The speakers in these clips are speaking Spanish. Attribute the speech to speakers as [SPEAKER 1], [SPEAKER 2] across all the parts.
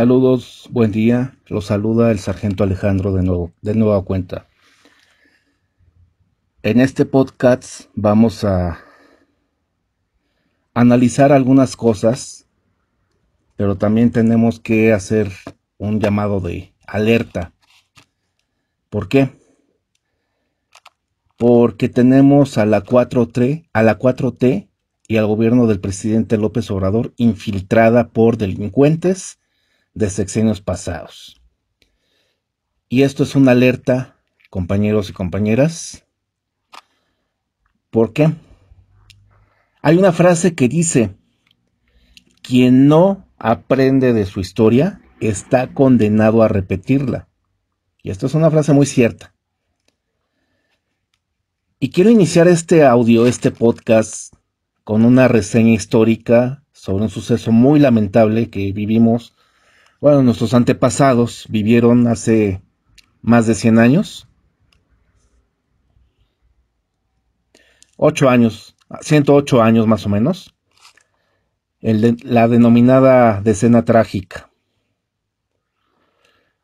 [SPEAKER 1] Saludos, buen día. Los saluda el sargento Alejandro de nuevo, de nueva cuenta. En este podcast vamos a analizar algunas cosas, pero también tenemos que hacer un llamado de alerta. ¿Por qué? Porque tenemos a la 4T, a la 4T y al gobierno del presidente López Obrador infiltrada por delincuentes de sexenios pasados. Y esto es una alerta, compañeros y compañeras. porque Hay una frase que dice, quien no aprende de su historia está condenado a repetirla. Y esto es una frase muy cierta. Y quiero iniciar este audio, este podcast, con una reseña histórica sobre un suceso muy lamentable que vivimos bueno, nuestros antepasados vivieron hace más de 100 años. 8 años, 108 años más o menos. la denominada decena trágica.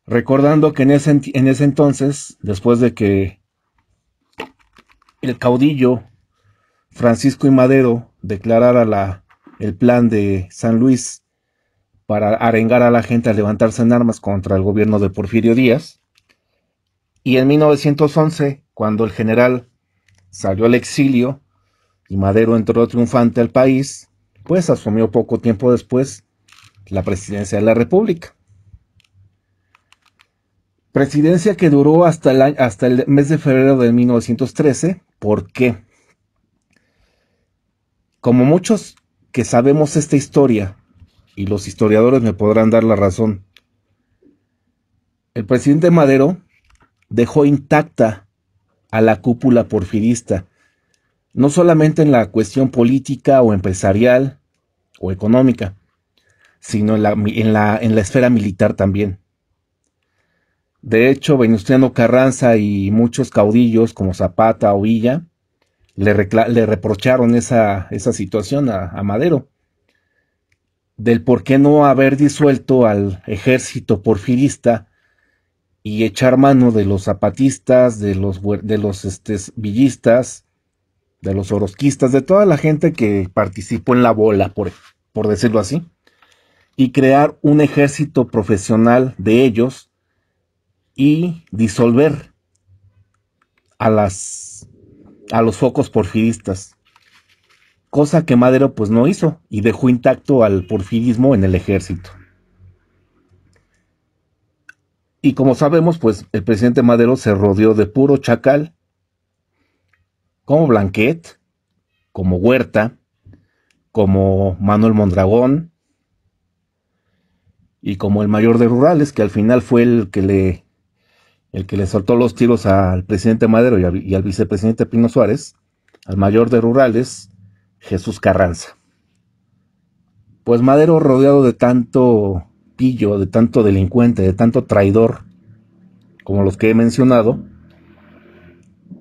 [SPEAKER 1] Recordando que en ese, en ese entonces, después de que el caudillo Francisco y Madero declarara el plan de San Luis para arengar a la gente a levantarse en armas contra el gobierno de Porfirio Díaz. Y en 1911, cuando el general salió al exilio y Madero entró triunfante al país, pues asumió poco tiempo después la presidencia de la República. Presidencia que duró hasta el, hasta el mes de febrero de 1913. ¿Por qué? Como muchos que sabemos esta historia y los historiadores me podrán dar la razón. El presidente Madero dejó intacta a la cúpula porfirista, no solamente en la cuestión política o empresarial o económica, sino en la, en la, esfera militar también. De hecho, Venustiano Carranza y muchos caudillos como Zapata o Villa le, le reprocharon esa, situación a Madero del por qué no haber disuelto al ejército porfirista y echar mano de los zapatistas, de los, de los este, villistas, de los orosquistas, de toda la gente que participó en la bola, por, por decirlo así, y crear un ejército profesional de ellos y disolver a, las, a los focos porfiristas cosa que Madero pues no hizo y dejó intacto al porfirismo en el ejército. Y como sabemos, pues el presidente Madero se rodeó de puro chacal, como Blanquet, como Huerta, como Manuel Mondragón y como el mayor de Rurales, que al final fue el que le, el que le soltó los tiros al presidente Madero y, al, y al vicepresidente Pino Suárez, al mayor de Rurales, Jesús Carranza. Pues Madero, rodeado de tanto pillo, de tanto delincuente, de tanto traidor, como los que he mencionado,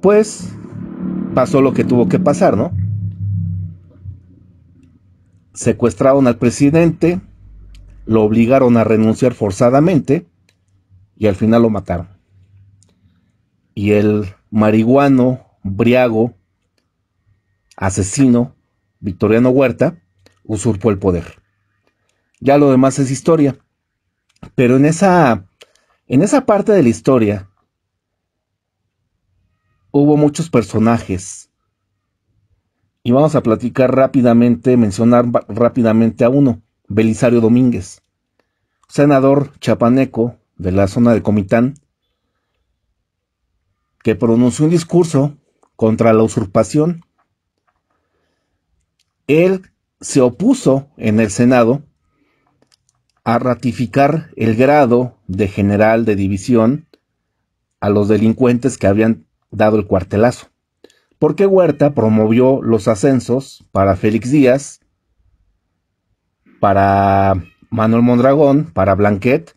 [SPEAKER 1] pues pasó lo que tuvo que pasar, ¿no? Secuestraron al presidente, lo obligaron a renunciar forzadamente y al final lo mataron. Y el marihuano, briago, asesino, Victoriano Huerta usurpó el poder. Ya lo demás es historia. Pero en esa, en esa parte de la historia hubo muchos personajes. Y vamos a platicar rápidamente, mencionar rápidamente a uno, Belisario Domínguez, senador chapaneco de la zona de Comitán, que pronunció un discurso contra la usurpación él se opuso en el Senado a ratificar el grado de general de división a los delincuentes que habían dado el cuartelazo. Porque Huerta promovió los ascensos para Félix Díaz, para Manuel Mondragón, para Blanquet.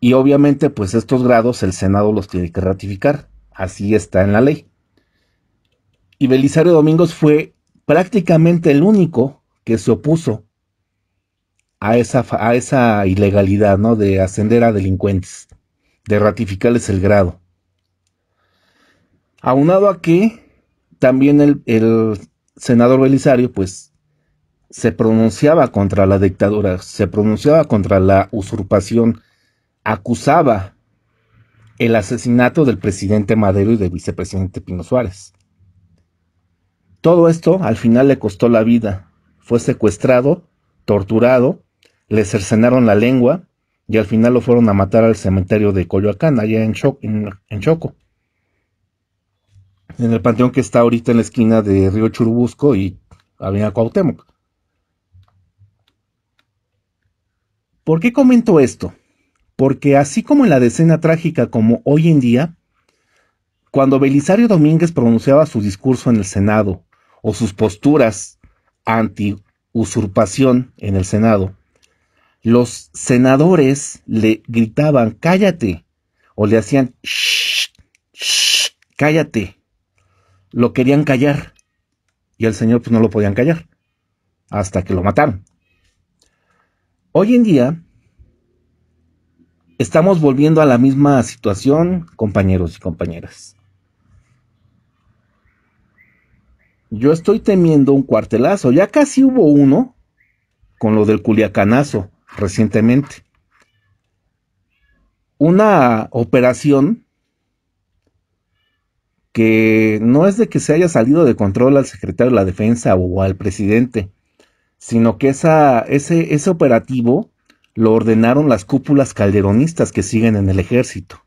[SPEAKER 1] Y obviamente pues estos grados el Senado los tiene que ratificar. Así está en la ley. Y Belisario Domingos fue prácticamente el único que se opuso a esa, a esa ilegalidad, ¿no? De ascender a delincuentes, de ratificarles el grado. Aunado a que también el, el senador Belisario, pues, se pronunciaba contra la dictadura, se pronunciaba contra la usurpación, acusaba el asesinato del presidente Madero y del vicepresidente Pino Suárez. Todo esto al final le costó la vida. Fue secuestrado, torturado, le cercenaron la lengua y al final lo fueron a matar al cementerio de Coyoacán, allá en, Choco. En el panteón que está ahorita en la esquina de Río Churubusco y Avenida Cuauhtémoc. ¿Por qué comento esto? Porque así como en la decena trágica como hoy en día, cuando Belisario Domínguez pronunciaba su discurso en el Senado o sus posturas anti-usurpación en el Senado, los senadores le gritaban cállate o le hacían shh, shh, cállate. Lo querían callar y al señor pues, no lo podían callar hasta que lo mataron. Hoy en día estamos volviendo a la misma situación, compañeros y compañeras. yo estoy temiendo un cuartelazo. Ya casi hubo uno con lo del Culiacanazo recientemente. Una operación que no es de que se haya salido de control al secretario de la defensa o al presidente, sino que ese operativo lo ordenaron las cúpulas calderonistas que siguen en el ejército.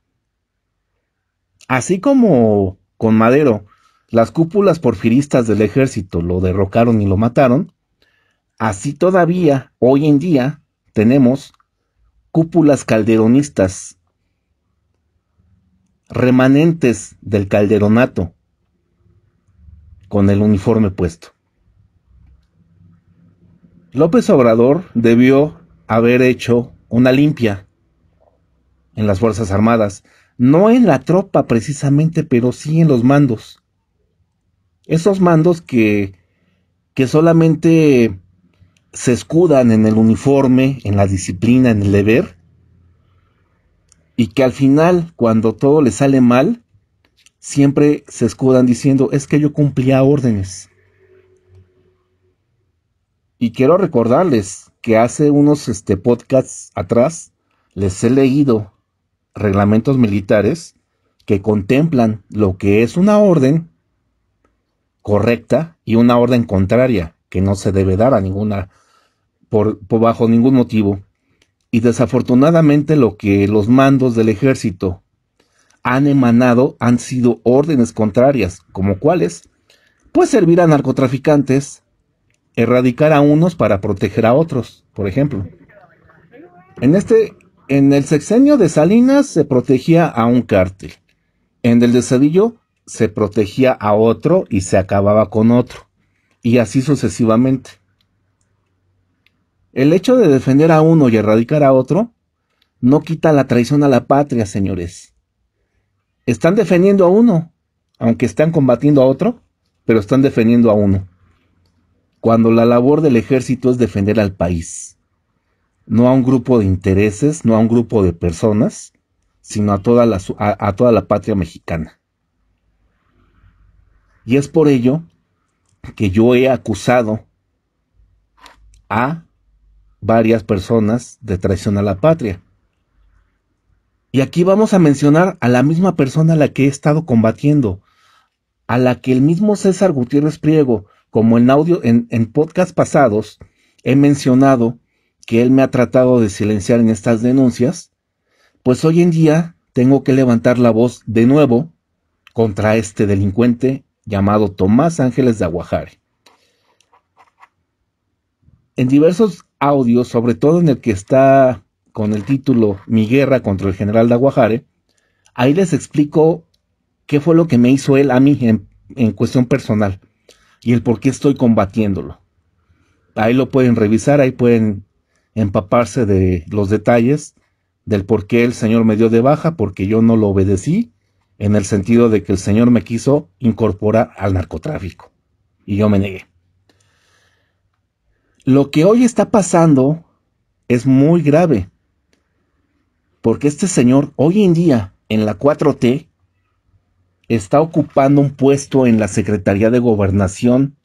[SPEAKER 1] Así como con Madero, las cúpulas porfiristas del ejército lo derrocaron y lo mataron, así todavía hoy en día tenemos cúpulas calderonistas, remanentes del calderonato, con el uniforme puesto. López Obrador debió haber hecho una limpia en las Fuerzas Armadas, no en la tropa precisamente, pero sí en los mandos. Esos mandos que, que solamente se escudan en el uniforme, en la disciplina, en el deber, y que al final, cuando todo les sale mal, siempre se escudan diciendo, es que yo cumplía órdenes. Y quiero recordarles que hace unos este, podcasts atrás les he leído reglamentos militares que contemplan lo que es una orden correcta y una orden contraria que no se debe dar a ninguna por, bajo ningún motivo. Y desafortunadamente lo que los mandos del ejército han emanado han sido órdenes contrarias, como cuáles, pues servir a narcotraficantes, erradicar a unos para proteger a otros, por ejemplo. En este, en el sexenio de Salinas se protegía a un cártel, en el de Cedillo se protegía a otro y se acababa con otro, y así sucesivamente. El hecho de defender a uno y erradicar a otro no quita la traición a la patria, señores. Están defendiendo a uno, aunque están combatiendo a otro, pero están defendiendo a uno. Cuando la labor del ejército es defender al país, no a un grupo de intereses, no a un grupo de personas, sino a toda la, a toda la patria mexicana. Y es por ello que yo he acusado a varias personas de traición a la patria. Y aquí vamos a mencionar a la misma persona a la que he estado combatiendo, a la que el mismo César Gutiérrez Priego, como en audio, en, en podcast pasados, he mencionado que él me ha tratado de silenciar en estas denuncias, pues hoy en día tengo que levantar la voz de nuevo contra este delincuente llamado Tomás Ángeles de Aguajare. En diversos audios, sobre todo en el que está con el título Mi guerra contra el general de Aguajare, ahí les explico qué fue lo que me hizo él a mí en, cuestión personal y el por qué estoy combatiéndolo. Ahí lo pueden revisar, ahí pueden empaparse de los detalles del por qué el Señor me dio de baja, porque yo no lo obedecí en el sentido de que el Señor me quiso incorporar al narcotráfico y yo me negué. Lo que hoy está pasando es muy grave, porque este señor hoy en día en la 4T está ocupando un puesto en la Secretaría de Gobernación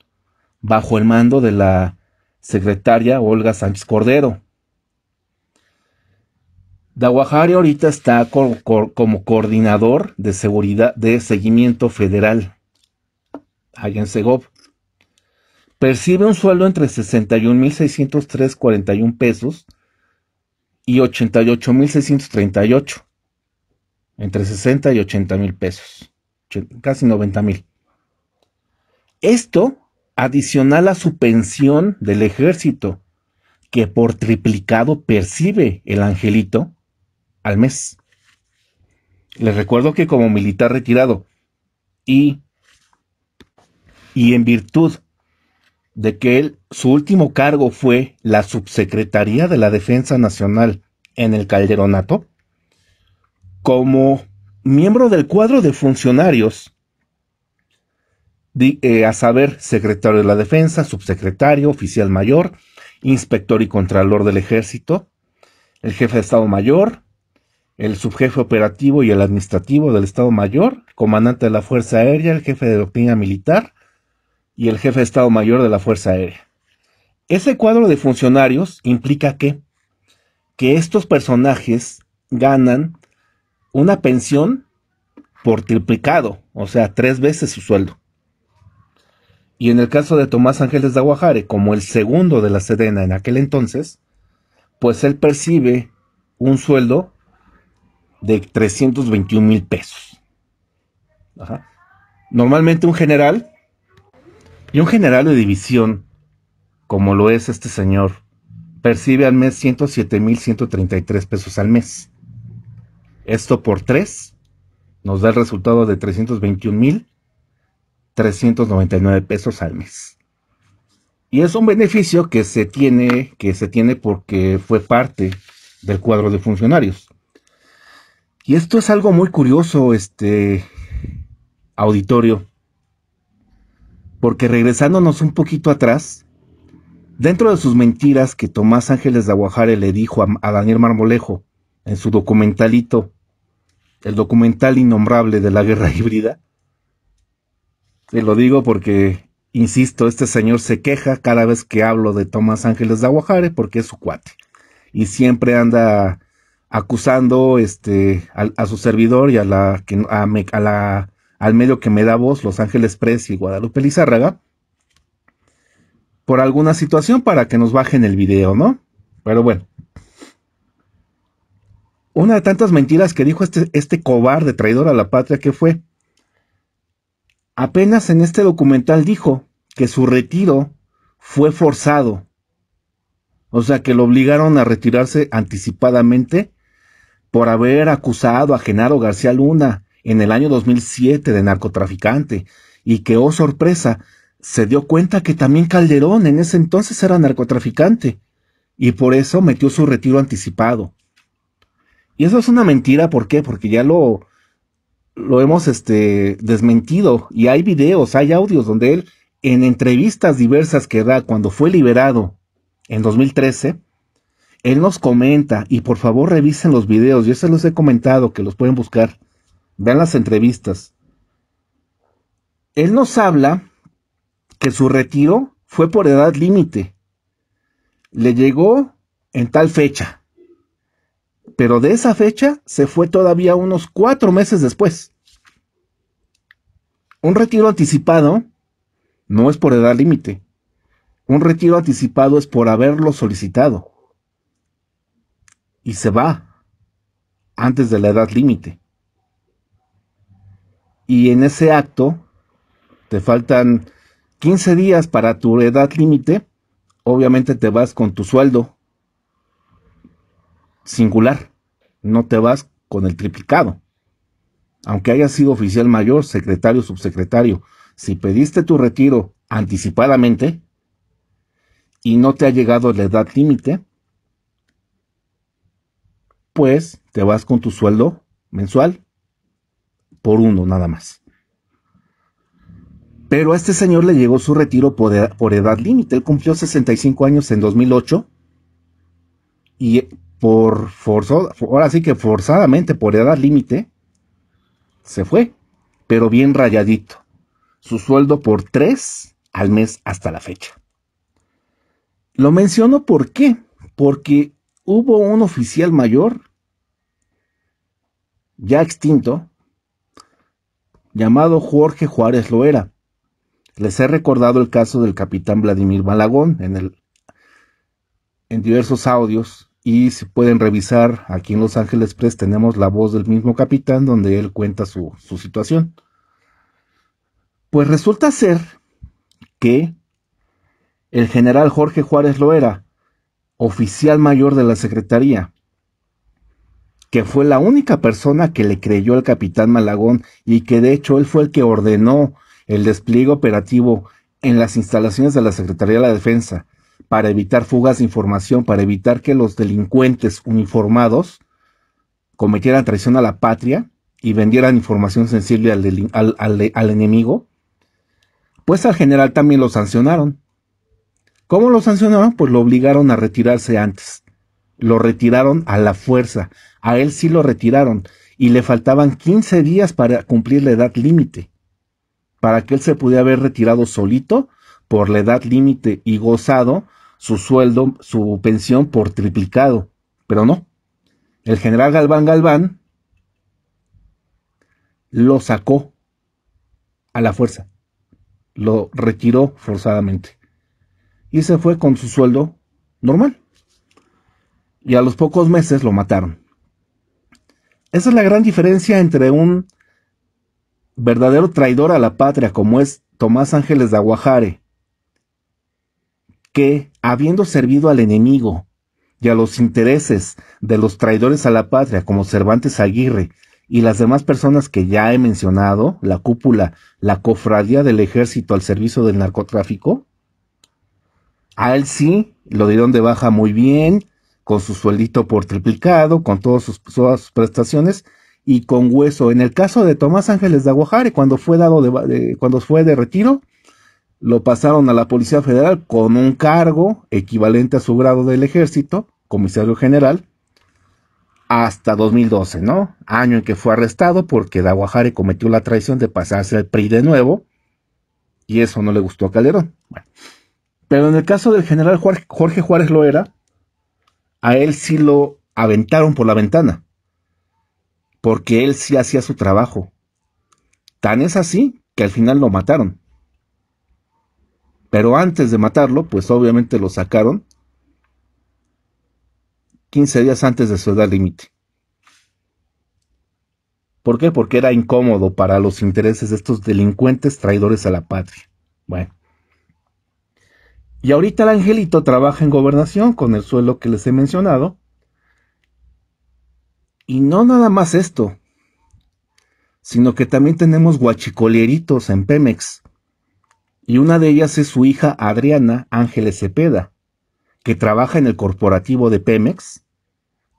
[SPEAKER 1] bajo el mando de la secretaria Olga Sánchez Cordero. Dawahari ahorita está como coordinador de seguridad de seguimiento federal allá en Segov. Percibe un sueldo entre 61.603.41 pesos y 88.638. Entre 60 y 80 mil pesos. Casi 90 mil. Esto adicional a su pensión del ejército, que por triplicado percibe el angelito, al mes. Les recuerdo que como militar retirado y, y en virtud de que él, su último cargo fue la subsecretaría de la Defensa Nacional en el Calderonato, como miembro del cuadro de funcionarios, eh, a saber, secretario de la Defensa, subsecretario, oficial mayor, inspector y contralor del ejército, el jefe de Estado Mayor, el subjefe operativo y el administrativo del Estado Mayor, comandante de la Fuerza Aérea, el jefe de doctrina militar y el jefe de Estado Mayor de la Fuerza Aérea. Ese cuadro de funcionarios implica que, que estos personajes ganan una pensión por triplicado, o sea, tres veces su sueldo. Y en el caso de Tomás Ángeles de Aguajare, como el segundo de la Sedena en aquel entonces, pues él percibe un sueldo de 321 mil pesos. Normalmente un general y un general de división, como lo es este señor, percibe al mes 107 mil 133 pesos al mes. Esto por 3 nos da el resultado de 321 mil 399 pesos al mes. Y es un beneficio que se tiene, que se tiene porque fue parte del cuadro de funcionarios. Y esto es algo muy curioso, este auditorio, porque regresándonos un poquito atrás, dentro de sus mentiras que Tomás Ángeles de Aguajare le dijo a, Daniel Marmolejo en su documentalito, el documental innombrable de la guerra híbrida, te lo digo porque, insisto, este señor se queja cada vez que hablo de Tomás Ángeles de Aguajare porque es su cuate. Y siempre anda acusando este, a, su servidor y a la, que, al medio que me da voz, Los Ángeles Press y Guadalupe Lizárraga, por alguna situación para que nos bajen el video, ¿no? Pero bueno. Una de tantas mentiras que dijo este, este cobarde traidor a la patria que fue. Apenas en este documental dijo que su retiro fue forzado. O sea, que lo obligaron a retirarse anticipadamente por haber acusado a Genaro García Luna en el año 2007 de narcotraficante y que, oh sorpresa, se dio cuenta que también Calderón en ese entonces era narcotraficante y por eso metió su retiro anticipado. Y eso es una mentira, ¿por qué? Porque ya lo, lo hemos este, desmentido y hay videos, hay audios donde él en entrevistas diversas que da cuando fue liberado en 2013, él nos comenta, y por favor revisen los videos, yo se los he comentado que los pueden buscar, vean las entrevistas. Él nos habla que su retiro fue por edad límite. Le llegó en tal fecha. Pero de esa fecha se fue todavía unos cuatro meses después. Un retiro anticipado no es por edad límite. Un retiro anticipado es por haberlo solicitado y se va antes de la edad límite. Y en ese acto te faltan 15 días para tu edad límite, obviamente te vas con tu sueldo singular, no te vas con el triplicado. Aunque hayas sido oficial mayor, secretario, subsecretario, si pediste tu retiro anticipadamente y no te ha llegado la edad límite, pues te vas con tu sueldo mensual por uno nada más. Pero a este señor le llegó su retiro por, edad límite. Él cumplió 65 años en 2008 y por forzo ahora sí que forzadamente por edad límite se fue, pero bien rayadito. Su sueldo por tres al mes hasta la fecha. Lo menciono por qué? Porque hubo un oficial mayor, ya extinto, llamado Jorge Juárez Loera. Les he recordado el caso del capitán Vladimir Balagón en, en diversos audios y si pueden revisar aquí en Los Ángeles Press tenemos la voz del mismo capitán donde él cuenta su, su situación. Pues resulta ser que el general Jorge Juárez Loera, oficial mayor de la Secretaría, que fue la única persona que le creyó al capitán Malagón y que de hecho él fue el que ordenó el despliegue operativo en las instalaciones de la Secretaría de la Defensa para evitar fugas de información, para evitar que los delincuentes uniformados cometieran traición a la patria y vendieran información sensible al, al enemigo, pues al general también lo sancionaron. ¿Cómo lo sancionaron? Pues lo obligaron a retirarse antes. Lo retiraron a la fuerza. A él sí lo retiraron. Y le faltaban 15 días para cumplir la edad límite. Para que él se pudiera haber retirado solito por la edad límite y gozado su sueldo, su pensión por triplicado. Pero no. El general Galván Galván lo sacó a la fuerza. Lo retiró forzadamente y se fue con su sueldo normal. Y a los pocos meses lo mataron. Esa es la gran diferencia entre un verdadero traidor a la patria como es Tomás Ángeles de Aguajare, que, habiendo servido al enemigo y a los intereses de los traidores a la patria como Cervantes Aguirre y las demás personas que ya he mencionado, la cúpula, la cofradía del ejército al servicio del narcotráfico, sí, lo dieron de baja muy bien, con su sueldito por triplicado, con sus, todas sus prestaciones y con hueso. En el caso de Tomás Ángeles de Aguajare, cuando fue dado de, cuando fue de retiro, lo pasaron a la Policía Federal con un cargo equivalente a su grado del ejército, comisario general, hasta 2012, ¿no? Año en que fue arrestado porque Aguajare cometió la traición de pasarse al PRI de nuevo y eso no le gustó a Calderón. Bueno. Pero en el caso del general Jorge Juárez lo era, a él sí lo aventaron por la ventana, porque él sí hacía su trabajo. Tan es así que al final lo mataron. Pero antes de matarlo, pues obviamente lo sacaron 15 días antes de su edad límite. ¿Por qué? Porque era incómodo para los intereses de estos delincuentes traidores a la patria. Bueno. Y ahorita el angelito trabaja en gobernación con el suelo que les he mencionado. Y no nada más esto, sino que también tenemos guachicoleritos en Pemex. Y una de ellas es su hija Adriana Ángeles Cepeda, que trabaja en el corporativo de Pemex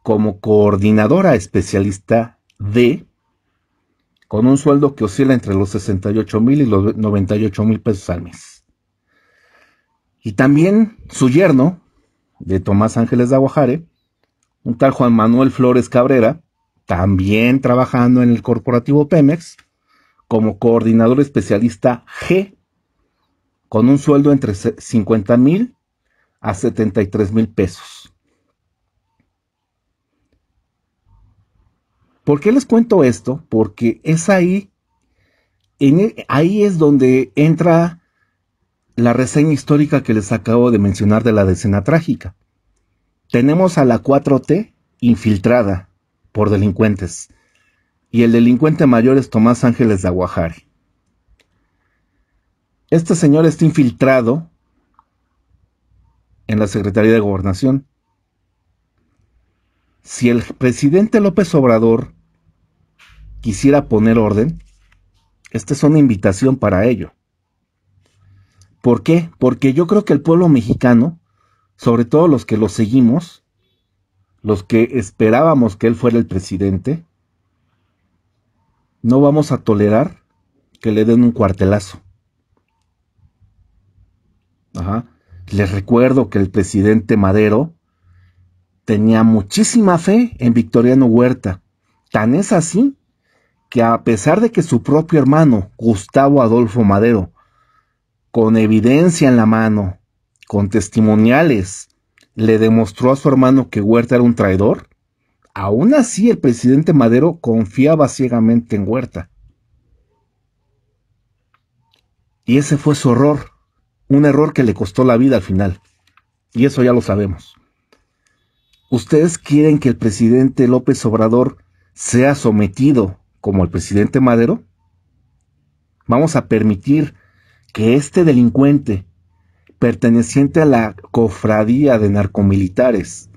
[SPEAKER 1] como coordinadora especialista de, con un sueldo que oscila entre los 68 mil y los 98 mil pesos al mes. Y también su yerno, de Tomás Ángeles de Aguajare, un tal Juan Manuel Flores Cabrera, también trabajando en el corporativo Pemex, como coordinador especialista G, con un sueldo entre 50 mil a 73 mil pesos. ¿Por qué les cuento esto? Porque es ahí, en, e, ahí es donde entra la reseña histórica que les acabo de mencionar de la decena trágica. Tenemos a la 4T infiltrada por delincuentes y el delincuente mayor es Tomás Ángeles de Aguajar Este señor está infiltrado en la Secretaría de Gobernación. Si el presidente López Obrador quisiera poner orden, esta es una invitación para ello. ¿Por qué? Porque yo creo que el pueblo mexicano, sobre todo los que lo seguimos, los que esperábamos que él fuera el presidente, no vamos a tolerar que le den un cuartelazo. Ajá. Les recuerdo que el presidente Madero tenía muchísima fe en Victoriano Huerta. Tan es así que a pesar de que su propio hermano, Gustavo Adolfo Madero, con evidencia en la mano, con testimoniales, le demostró a su hermano que Huerta era un traidor? Aún así, el presidente Madero confiaba ciegamente en Huerta. Y ese fue su error, un error que le costó la vida al final. Y eso ya lo sabemos. ¿Ustedes quieren que el presidente López Obrador sea sometido como el presidente Madero? ¿Vamos a permitir que este delincuente, perteneciente a la cofradía de narcomilitares,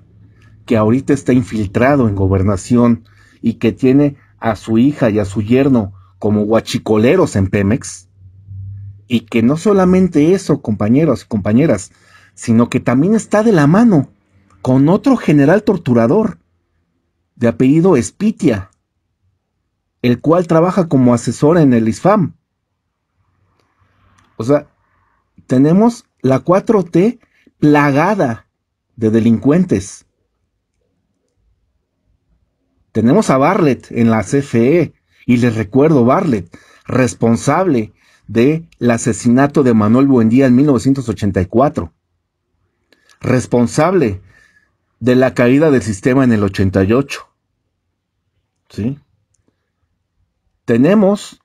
[SPEAKER 1] que ahorita está infiltrado en gobernación y que tiene a su hija y a su yerno como guachicoleros en Pemex, y que no solamente eso, compañeros y compañeras, sino que también está de la mano con otro general torturador de apellido Espitia, el cual trabaja como asesor en el ISFAM o sea, tenemos la 4T plagada de delincuentes. Tenemos a barlett en la CFE y les recuerdo Barlett, responsable del asesinato de Manuel Buendía en 1984, responsable de la caída del sistema en el 88. ¿Sí? Tenemos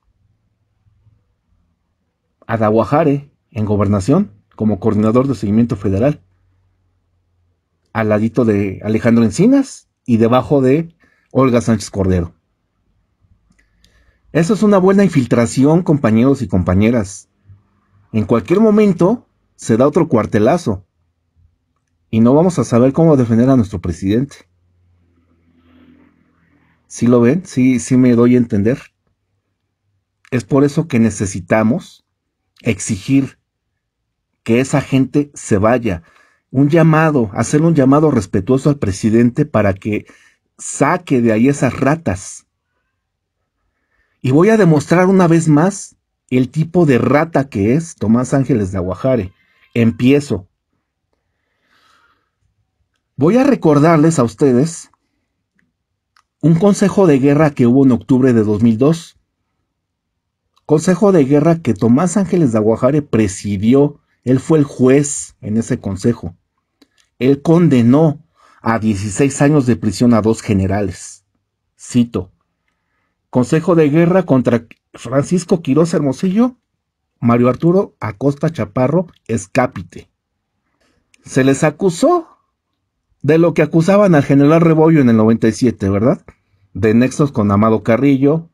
[SPEAKER 1] a guajare en gobernación como coordinador de seguimiento federal. Al ladito de Alejandro Encinas y debajo de Olga Sánchez Cordero. Eso es una buena infiltración, compañeros y compañeras. En cualquier momento se da otro cuartelazo y no vamos a saber cómo defender a nuestro presidente. si lo ven? ¿Sí, sí me doy a entender? Es por eso que necesitamos exigir que esa gente se vaya. Un llamado, hacer un llamado respetuoso al presidente para que saque de ahí esas ratas. Y voy a demostrar una vez más el tipo de rata que es Tomás Ángeles de Aguajare. Empiezo. Voy a recordarles a ustedes un consejo de guerra que hubo en octubre de 2002. Consejo de Guerra que Tomás Ángeles de Aguajare presidió. Él fue el juez en ese consejo. Él condenó a 16 años de prisión a dos generales. Cito. Consejo de Guerra contra Francisco Quiroz Hermosillo, Mario Arturo Acosta Chaparro Escápite. Se les acusó de lo que acusaban al general Rebollo en el 97, ¿verdad? De nexos con Amado Carrillo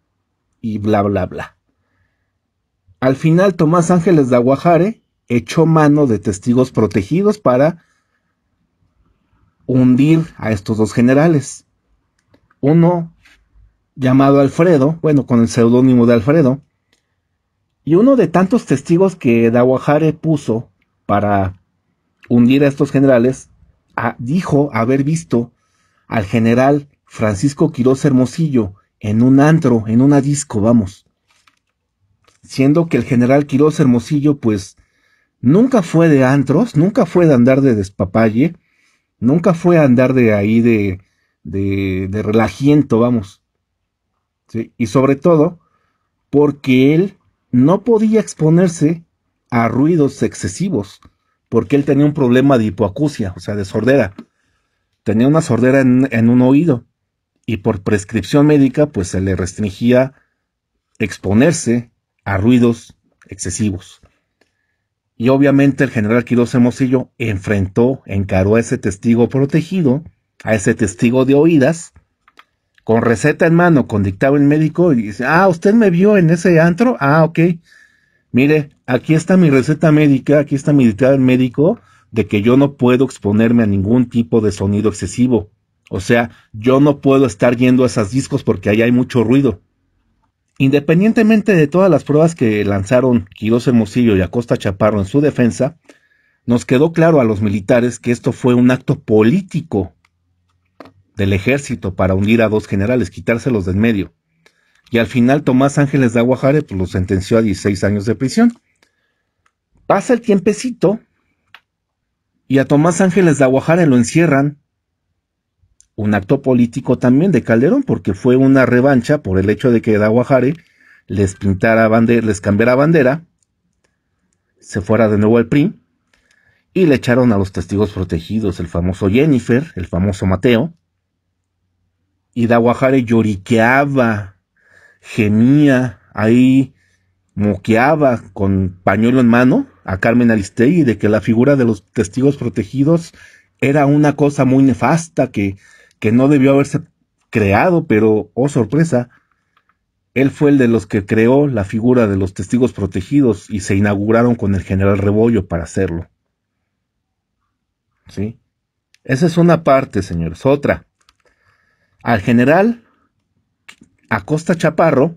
[SPEAKER 1] y bla, bla, bla. Al final, Tomás Ángeles de Aguajare echó mano de testigos protegidos para hundir a estos dos generales. Uno llamado Alfredo, bueno, con el seudónimo de Alfredo, y uno de tantos testigos que Aguajare puso para hundir a estos generales, dijo haber visto al general Francisco Quirós Hermosillo en un antro, en una disco, vamos siendo que el general Quirós Hermosillo, pues, nunca fue de antros, nunca fue de andar de despapalle, nunca fue a andar de ahí de, de, de relajiento, vamos. Y sobre todo, porque él no podía exponerse a ruidos excesivos, porque él tenía un problema de hipoacusia, o sea, de sordera. Tenía una sordera en un oído y por prescripción médica, pues se le restringía exponerse a ruidos excesivos. Y obviamente el general Quiroz Hermosillo enfrentó, encaró a ese testigo protegido, a ese testigo de oídas, con receta en mano, con dictado el médico, y dice, ah, usted me vio en ese antro, ah, ok, mire, aquí está mi receta médica, aquí está mi dictado el médico de que yo no puedo exponerme a ningún tipo de sonido excesivo. O sea, yo no puedo estar yendo a esos discos porque ahí hay mucho ruido. Independientemente de todas las pruebas que lanzaron Quirós Hermosillo y Acosta Chaparro en su defensa, nos quedó claro a los militares que esto fue un acto político del ejército para unir a dos generales, quitárselos de en medio. Y al final Tomás Ángeles de Aguajare pues, lo sentenció a 16 años de prisión. Pasa el tiempecito y a Tomás Ángeles de Aguajare lo encierran un acto político también de Calderón, porque fue una revancha por el hecho de que Daguajare les pintara bandera, les cambiara bandera, se fuera de nuevo al PRI, y le echaron a los testigos protegidos, el famoso Jennifer, el famoso Mateo, y guajare lloriqueaba, gemía, ahí moqueaba con pañuelo en mano a Carmen Aristegui de que la figura de los testigos protegidos era una cosa muy nefasta que que no debió haberse creado, pero, oh sorpresa, él fue el de los que creó la figura de los testigos protegidos y se inauguraron con el general Rebollo para hacerlo. ¿Sí? Esa es una parte, señores. Otra. Al general Acosta Chaparro,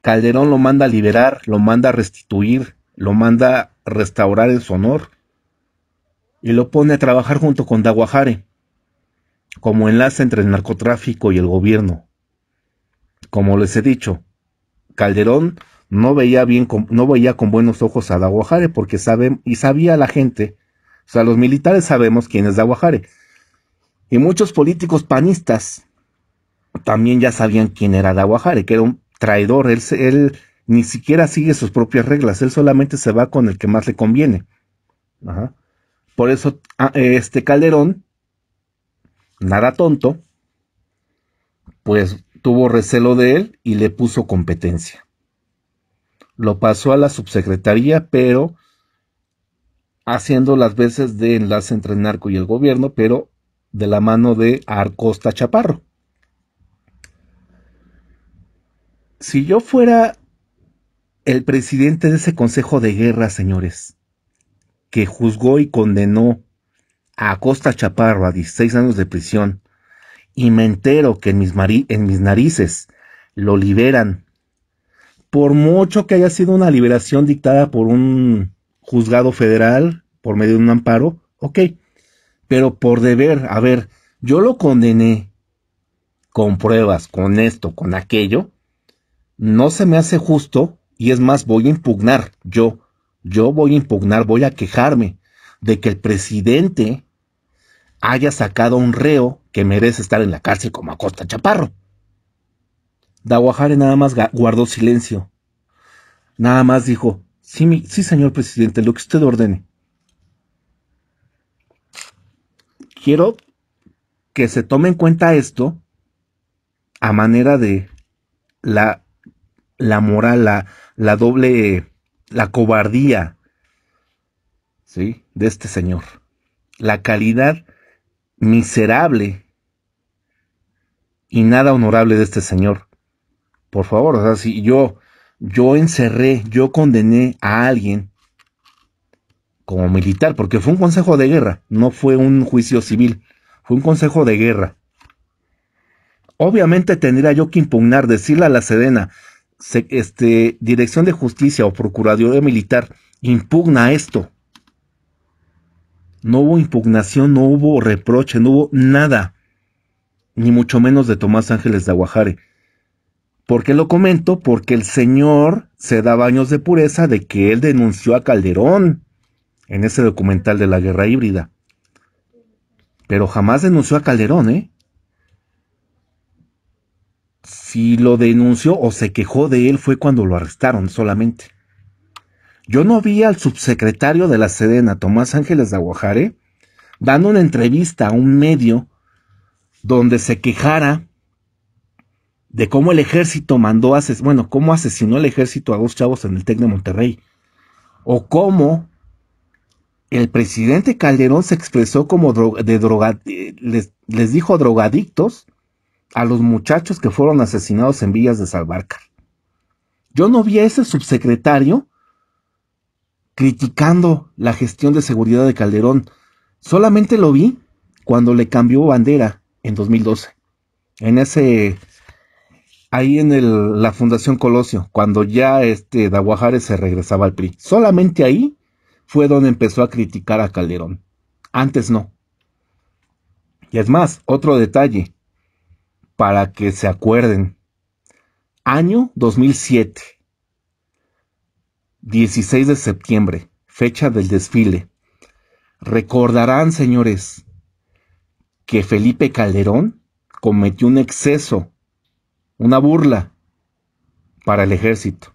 [SPEAKER 1] Calderón lo manda a liberar, lo manda a restituir, lo manda a restaurar en su honor y lo pone a trabajar junto con Daguajare como enlace entre el narcotráfico y el gobierno. Como les he dicho, Calderón no veía bien no veía con buenos ojos a Dawajare, porque saben, y sabía la gente, o sea, los militares sabemos quién es Dawajare. Y muchos políticos panistas también ya sabían quién era Dawajare, que era un traidor, él, ni siquiera sigue sus propias reglas, él solamente se va con el que más le conviene. Por eso ah, este Calderón nada tonto, pues tuvo recelo de él y le puso competencia. Lo pasó a la subsecretaría, pero haciendo las veces de enlace entre el narco y el gobierno, pero de la mano de Arcosta Chaparro. Si yo fuera el presidente de ese Consejo de Guerra, señores, que juzgó y condenó a Costa Chaparro a 16 años de prisión y me entero que en mis, en mis narices lo liberan, por mucho que haya sido una liberación dictada por un juzgado federal por medio de un amparo, ok, pero por deber, a ver, yo lo condené con pruebas, con esto, con aquello, no se me hace justo y es más, voy a impugnar, yo, yo voy a impugnar, voy a quejarme de que el presidente haya sacado a un reo que merece estar en la cárcel como Acosta Chaparro. Dawahare nada más guardó silencio. Nada más dijo, sí, sí señor presidente, lo que usted ordene. Quiero que se tome en cuenta esto a manera de la, la moral, la, la doble, la cobardía ¿sí? de este señor. La calidad miserable y nada honorable de este señor. Por favor, o sea, si yo, yo encerré, yo condené a alguien como militar, porque fue un consejo de guerra, no fue un juicio civil, fue un consejo de guerra. Obviamente tendría yo que impugnar, decirle a la Sedena, este, Dirección de Justicia o Procuraduría Militar, impugna esto no hubo impugnación, no hubo reproche, no hubo nada, ni mucho menos de Tomás Ángeles de Aguajare. ¿Por qué lo comento? Porque el señor se da baños de pureza de que él denunció a Calderón en ese documental de la guerra híbrida. Pero jamás denunció a Calderón, ¿eh? Si lo denunció o se quejó de él fue cuando lo arrestaron solamente. Yo no vi al subsecretario de la Sedena, Tomás Ángeles de Aguajare dando una entrevista a un medio donde se quejara de cómo el ejército mandó, bueno, cómo asesinó el ejército a dos chavos en el TEC de Monterrey, o cómo el presidente Calderón se expresó como de droga les, les dijo drogadictos a los muchachos que fueron asesinados en Villas de Salvarcar. Yo no vi a ese subsecretario criticando la gestión de seguridad de Calderón. Solamente lo vi cuando le cambió bandera en 2012. En ese ahí en la Fundación Colosio, cuando ya este Daguajares se regresaba al PRI. Solamente ahí fue donde empezó a criticar a Calderón. Antes no. Y es más, otro detalle para que se acuerden. Año 2007. 16 de septiembre, fecha del desfile. Recordarán, señores, que Felipe Calderón cometió un exceso, una burla para el ejército.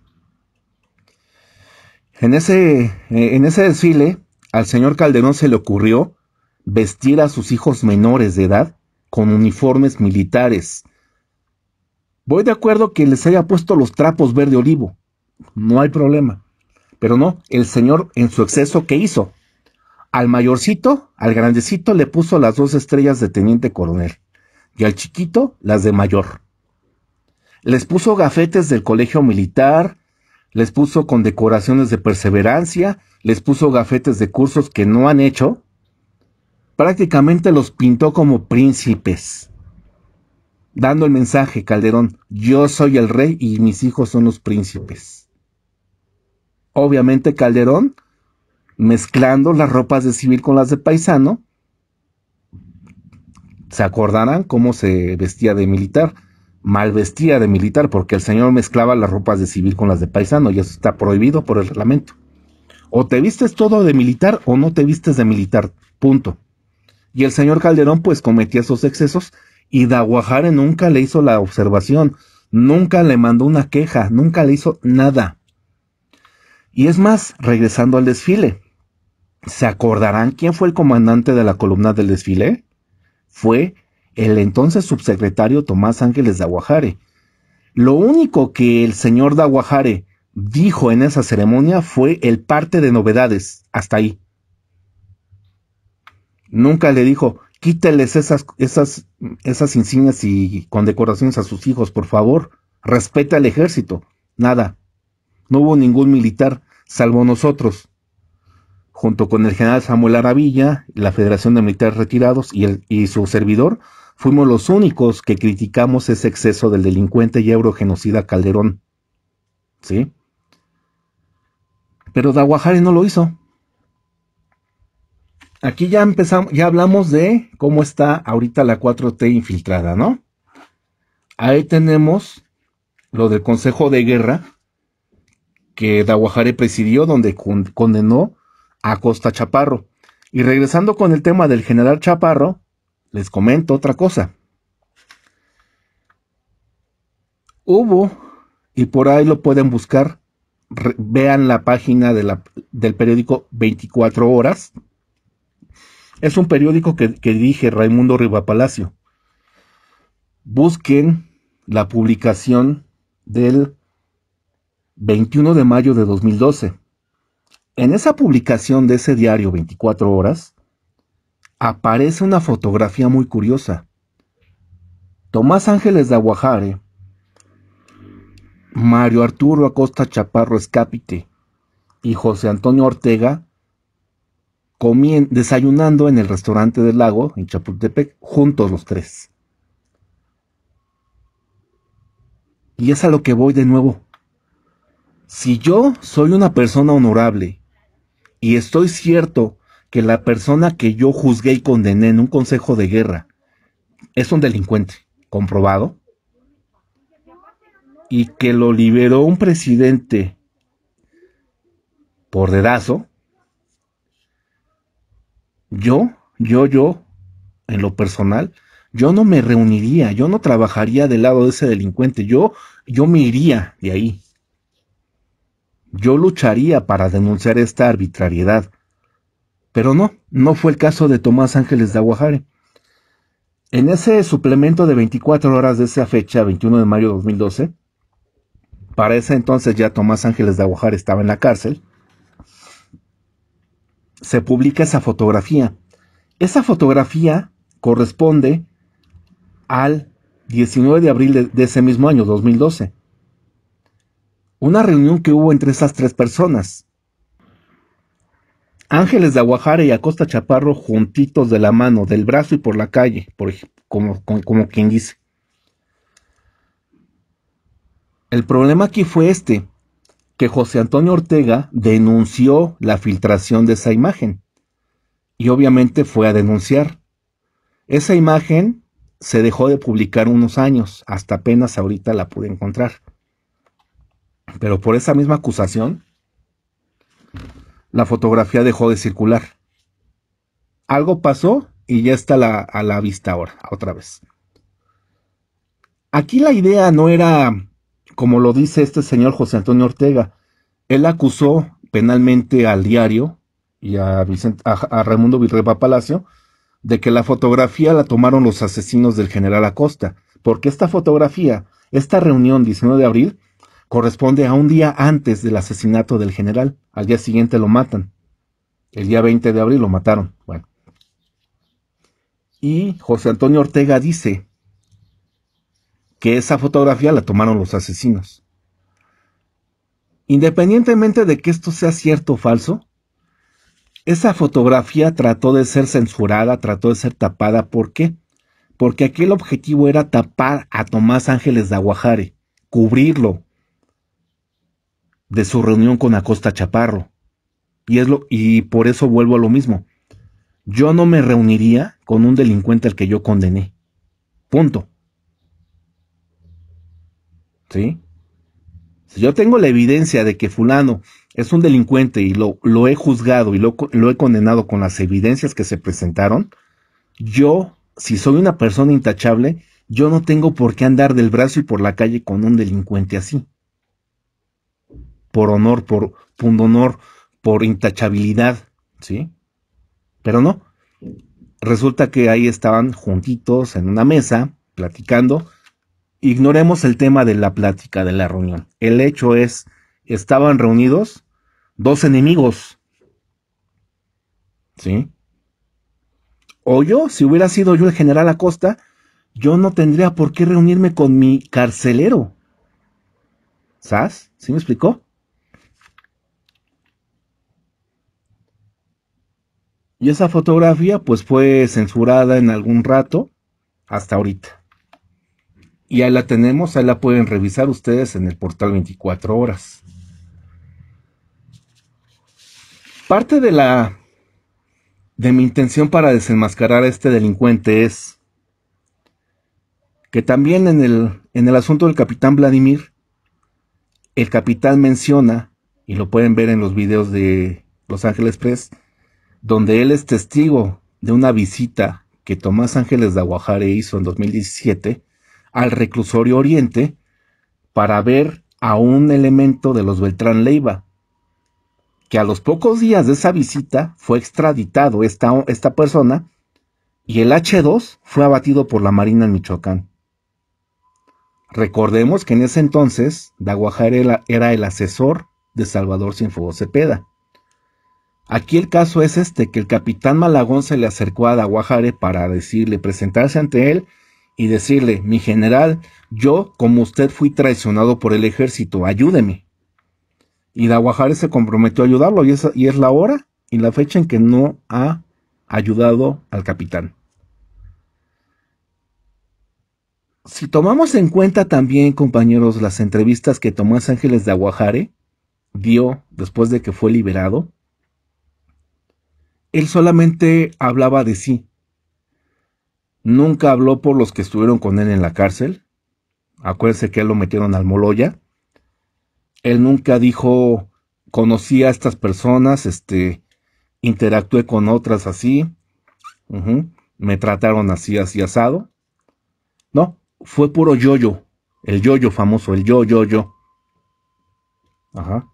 [SPEAKER 1] En ese, en ese desfile, al señor Calderón se le ocurrió vestir a sus hijos menores de edad con uniformes militares. Voy de acuerdo que les haya puesto los trapos verde olivo, no hay problema. Pero no, el Señor en su exceso, ¿qué hizo? Al mayorcito, al grandecito, le puso las dos estrellas de teniente coronel y al chiquito las de mayor. Les puso gafetes del colegio militar, les puso condecoraciones de perseverancia, les puso gafetes de cursos que no han hecho. Prácticamente los pintó como príncipes, dando el mensaje, Calderón, yo soy el rey y mis hijos son los príncipes obviamente Calderón, mezclando las ropas de civil con las de paisano. Se acordarán cómo se vestía de militar, mal vestía de militar, porque el señor mezclaba las ropas de civil con las de paisano y eso está prohibido por el reglamento. O te vistes todo de militar o no te vistes de militar, punto. Y el señor Calderón pues cometía esos excesos y Daguajare nunca le hizo la observación, nunca le mandó una queja, nunca le hizo nada. Y es más, regresando al desfile, ¿se acordarán quién fue el comandante de la columna del desfile? Fue el entonces subsecretario Tomás Ángeles de Aguajare. Lo único que el señor de Aguajare dijo en esa ceremonia fue el parte de novedades, hasta ahí. Nunca le dijo, quíteles esas, esas, esas insignias y condecoraciones a sus hijos, por favor, respeta al ejército. Nada, no hubo ningún militar, salvo nosotros, junto con el general Samuel Aravilla, la Federación de Militares Retirados y, su servidor, fuimos los únicos que criticamos ese exceso del delincuente y eurogenocida Calderón. ¿Sí? Pero Dawahari no lo hizo. Aquí ya empezamos, ya hablamos de cómo está ahorita la 4T infiltrada, ¿no? Ahí tenemos lo del Consejo de Guerra, que Dawahare presidió, donde condenó a Costa Chaparro. Y regresando con el tema del general Chaparro, les comento otra cosa. Hubo, y por ahí lo pueden buscar, vean la página de la, del periódico 24 Horas. Es un periódico que, dirige Raimundo Palacio Busquen la publicación del 21 de mayo de 2012. En esa publicación de ese diario 24 horas, aparece una fotografía muy curiosa. Tomás Ángeles de Aguajare, Mario Arturo Acosta Chaparro Escapite y José Antonio Ortega comien desayunando en el restaurante del lago en Chapultepec, juntos los tres. Y es a lo que voy de nuevo. Si yo soy una persona honorable y estoy cierto que la persona que yo juzgué y condené en un consejo de guerra es un delincuente, comprobado, y que lo liberó un presidente por dedazo, yo, yo, yo, en lo personal, yo no me reuniría, yo no trabajaría del lado de ese delincuente, yo, yo me iría de ahí. Yo lucharía para denunciar esta arbitrariedad. Pero no, no fue el caso de Tomás Ángeles de Aguajare. En ese suplemento de 24 horas de esa fecha, 21 de mayo de 2012, para ese entonces ya Tomás Ángeles de Aguajare estaba en la cárcel, se publica esa fotografía. Esa fotografía corresponde al 19 de abril de, de ese mismo año, 2012 una reunión que hubo entre esas tres personas. Ángeles de Aguajara y Acosta Chaparro juntitos de la mano, del brazo y por la calle, por, como quien dice. El problema aquí fue este, que José Antonio Ortega denunció la filtración de esa imagen y obviamente fue a denunciar. Esa imagen se dejó de publicar unos años, hasta apenas ahorita la pude encontrar. Pero por esa misma acusación, la fotografía dejó de circular. Algo pasó y ya está a la vista ahora, otra vez. Aquí la idea no era, como lo dice este señor José Antonio Ortega, él acusó penalmente al diario y a, a, Raimundo Virrepa Palacio de que la fotografía la tomaron los asesinos del general Acosta, porque esta fotografía, esta reunión 19 de abril, corresponde a un día antes del asesinato del general. Al día siguiente lo matan. El día 20 de abril lo mataron. Bueno. Y José Antonio Ortega dice que esa fotografía la tomaron los asesinos. Independientemente de que esto sea cierto o falso, esa fotografía trató de ser censurada, trató de ser tapada. ¿Por qué? Porque aquel objetivo era tapar a Tomás Ángeles de Aguajare, cubrirlo, de su reunión con Acosta Chaparro. Y, es lo, y por eso vuelvo a lo mismo. Yo no me reuniría con un delincuente al que yo condené. Punto. ¿Sí? Si yo tengo la evidencia de que fulano es un delincuente y lo, lo he juzgado y lo, lo he condenado con las evidencias que se presentaron, yo, si soy una persona intachable, yo no tengo por qué andar del brazo y por la calle con un delincuente así por honor, por honor, por intachabilidad, ¿sí? Pero no. Resulta que ahí estaban juntitos en una mesa, platicando. Ignoremos el tema de la plática, de la reunión. El hecho es, estaban reunidos dos enemigos. ¿Sí? O yo, si hubiera sido yo el general Acosta, yo no tendría por qué reunirme con mi carcelero. ¿Sas? ¿Sí me explicó? Y esa fotografía pues fue censurada en algún rato hasta ahorita. Y ahí la tenemos, ahí la pueden revisar ustedes en el portal 24 horas. Parte de la de mi intención para desenmascarar a este delincuente es que también en el, en el asunto del capitán Vladimir, el capitán menciona, y lo pueden ver en los videos de Los Ángeles Press, donde él es testigo de una visita que Tomás Ángeles de Aguajare hizo en 2017 al reclusorio Oriente para ver a un elemento de los Beltrán Leiva, que a los pocos días de esa visita fue extraditado esta, esta persona y el H2 fue abatido por la Marina en Michoacán. Recordemos que en ese entonces de era, era el asesor de Salvador Cienfuegos Cepeda Aquí el caso es este, que el capitán Malagón se le acercó a Daguajare para decirle, presentarse ante él y decirle, mi general, yo como usted fui traicionado por el ejército, ayúdeme. Y Daguajare se comprometió a ayudarlo y es, la hora y la fecha en que no ha ayudado al capitán. Si tomamos en cuenta también, compañeros, las entrevistas que Tomás Ángeles de dio después de que fue liberado, él solamente hablaba de sí. Nunca habló por los que estuvieron con él en la cárcel. Acuérdense que él lo metieron al Moloya. Él nunca dijo, conocí a estas personas, este, interactué con otras así. Me trataron así, así asado. No, fue puro yo -yo, el yo -yo famoso, el yo-yo-yo. Ajá.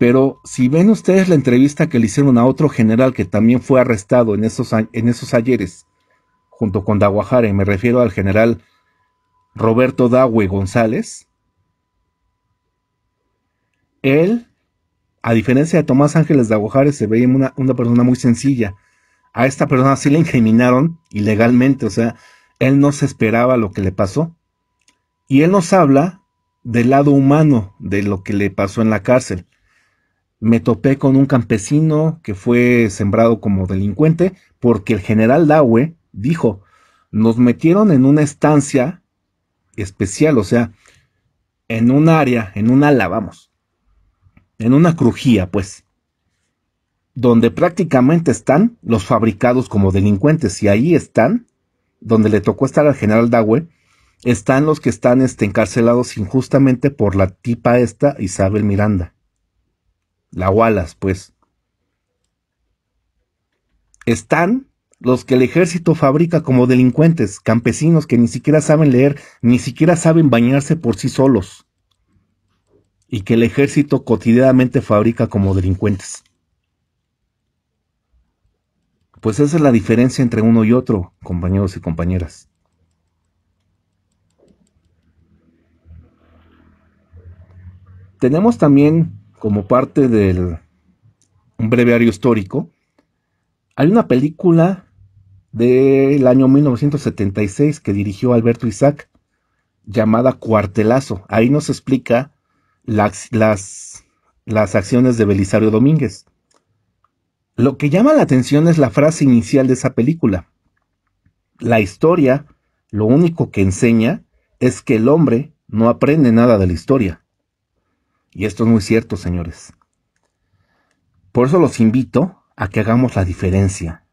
[SPEAKER 1] Pero si ven ustedes la entrevista que le hicieron a otro general que también fue arrestado en esos, en esos ayeres, junto con Daguajare, me refiero al general Roberto Dagüe González, él, a diferencia de Tomás Ángeles Daguajare, se veía una, una persona muy sencilla. A esta persona sí le incriminaron ilegalmente, o sea, él no se esperaba lo que le pasó. Y él nos habla del lado humano de lo que le pasó en la cárcel me topé con un campesino que fue sembrado como delincuente porque el general Dawe dijo, nos metieron en una estancia especial, o sea, en un área, en un ala, vamos, en una crujía, pues, donde prácticamente están los fabricados como delincuentes y ahí están, donde le tocó estar al general Dawe, están los que están este, encarcelados injustamente por la tipa esta Isabel Miranda la Wallace, pues. Están los que el ejército fabrica como delincuentes, campesinos que ni siquiera saben leer, ni siquiera saben bañarse por sí solos, y que el ejército cotidianamente fabrica como delincuentes. Pues esa es la diferencia entre uno y otro, compañeros y compañeras. Tenemos también como parte del un breviario histórico, hay una película del año 1976 que dirigió Alberto Isaac llamada Cuartelazo. Ahí nos explica las, las acciones de Belisario Domínguez. Lo que llama la atención es la frase inicial de esa película. La historia lo único que enseña es que el hombre no aprende nada de la historia. Y esto es muy cierto, señores. Por eso los invito a que hagamos la diferencia.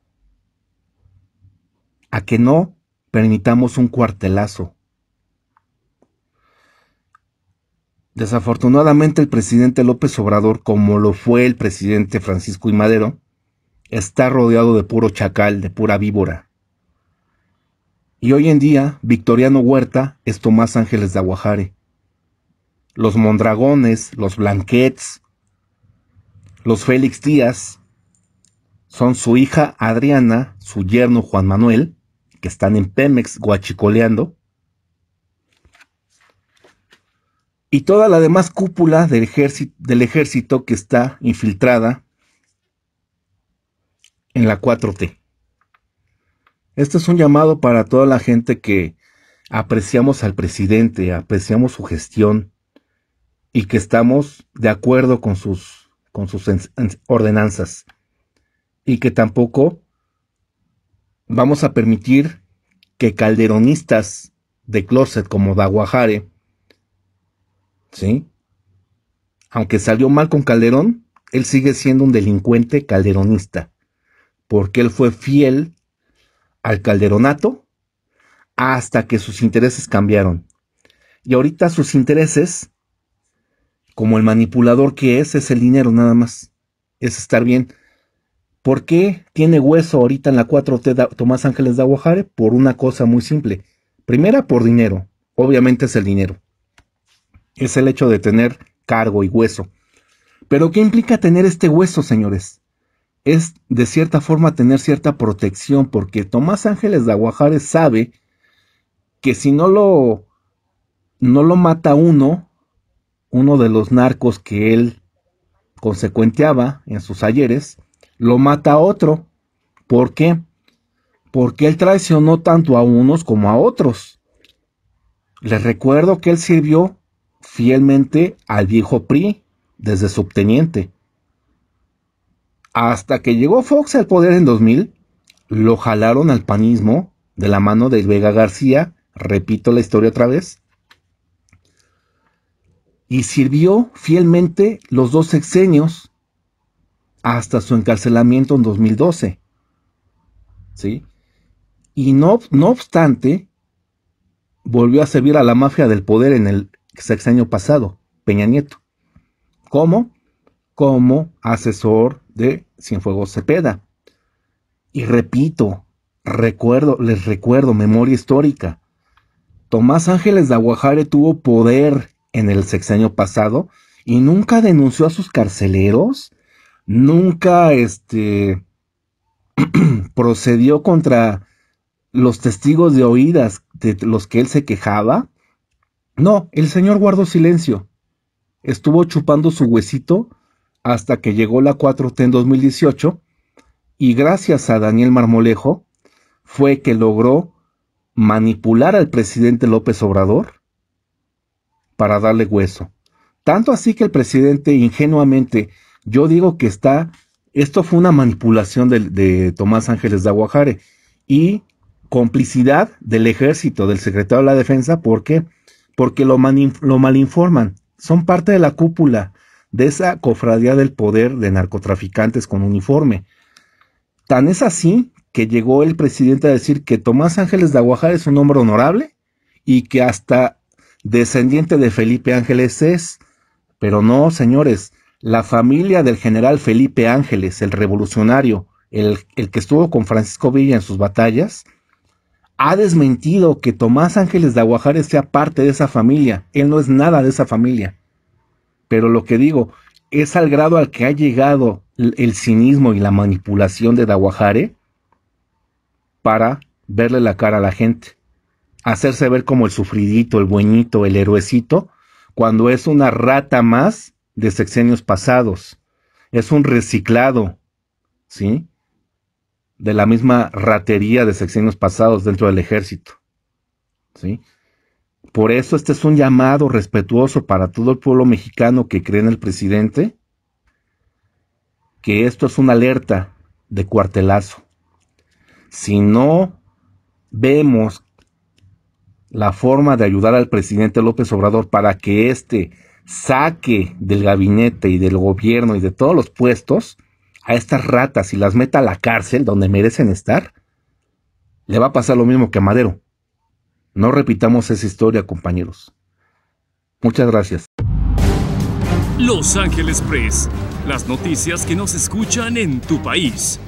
[SPEAKER 1] A que no permitamos un cuartelazo. Desafortunadamente el presidente López Obrador, como lo fue el presidente Francisco I. Madero, está rodeado de puro chacal, de pura víbora. Y hoy en día, Victoriano Huerta es Tomás Ángeles de Aguajare los Mondragones, los Blanquets, los Félix Díaz, son su hija Adriana, su yerno Juan Manuel, que están en Pemex guachicoleando, y toda la demás cúpula del ejército, del ejército que está infiltrada en la 4T. Este es un llamado para toda la gente que apreciamos al presidente, apreciamos su gestión, y que estamos de acuerdo con sus, con sus ordenanzas y que tampoco vamos a permitir que calderonistas de closet como Daguajare, ¿sí? Aunque salió mal con Calderón, él sigue siendo un delincuente calderonista, porque él fue fiel al calderonato hasta que sus intereses cambiaron. Y ahorita sus intereses como el manipulador que es, es el dinero nada más. Es estar bien. ¿Por qué tiene hueso ahorita en la 4T Tomás Ángeles de Aguajare? Por una cosa muy simple. Primera, por dinero. Obviamente es el dinero. Es el hecho de tener cargo y hueso. Pero ¿qué implica tener este hueso, señores? Es de cierta forma tener cierta protección, porque Tomás Ángeles de Aguajare sabe que si no lo, no lo mata uno, uno de los narcos que él consecuenteaba en sus ayeres, lo mata a otro. ¿Por qué? Porque él traicionó tanto a unos como a otros. Les recuerdo que él sirvió fielmente al viejo PRI desde subteniente. Hasta que llegó Fox al poder en 2000, lo jalaron al panismo de la mano de Vega García, repito la historia otra vez, y sirvió fielmente los dos sexenios hasta su encarcelamiento en 2012. ¿Sí? Y no, no obstante, volvió a servir a la mafia del poder en el sexenio pasado, Peña Nieto. ¿Cómo? Como asesor de Cienfuegos Cepeda. Y repito, recuerdo, les recuerdo, memoria histórica. Tomás Ángeles de Aguajare tuvo poder en el sexenio pasado y nunca denunció a sus carceleros, nunca este, procedió contra los testigos de oídas de los que él se quejaba. No, el señor guardó silencio. Estuvo chupando su huesito hasta que llegó la 4T en 2018 y gracias a Daniel Marmolejo fue que logró manipular al presidente López Obrador para darle hueso. Tanto así que el presidente ingenuamente, yo digo que está, esto fue una manipulación de, Tomás Ángeles de Aguajare y complicidad del ejército, del secretario de la defensa, ¿por Porque lo, malinforman, son parte de la cúpula de esa cofradía del poder de narcotraficantes con uniforme. Tan es así que llegó el presidente a decir que Tomás Ángeles de Aguajare es un hombre honorable y que hasta descendiente de Felipe Ángeles es, pero no, señores, la familia del general Felipe Ángeles, el revolucionario, el, que estuvo con Francisco Villa en sus batallas, ha desmentido que Tomás Ángeles de Aguajare sea parte de esa familia. Él no es nada de esa familia. Pero lo que digo, es al grado al que ha llegado el, cinismo y la manipulación de Aguajare para verle la cara a la gente hacerse ver como el sufridito, el buenito, el héroecito, cuando es una rata más de sexenios pasados. Es un reciclado, ¿sí? De la misma ratería de sexenios pasados dentro del ejército, ¿sí? Por eso este es un llamado respetuoso para todo el pueblo mexicano que cree en el presidente, que esto es una alerta de cuartelazo. Si no vemos la forma de ayudar al presidente López Obrador para que éste saque del gabinete y del gobierno y de todos los puestos a estas ratas y las meta a la cárcel donde merecen estar, le va a pasar lo mismo que a Madero. No repitamos esa historia, compañeros. Muchas gracias. Los Ángeles Press, las noticias que nos escuchan en tu país.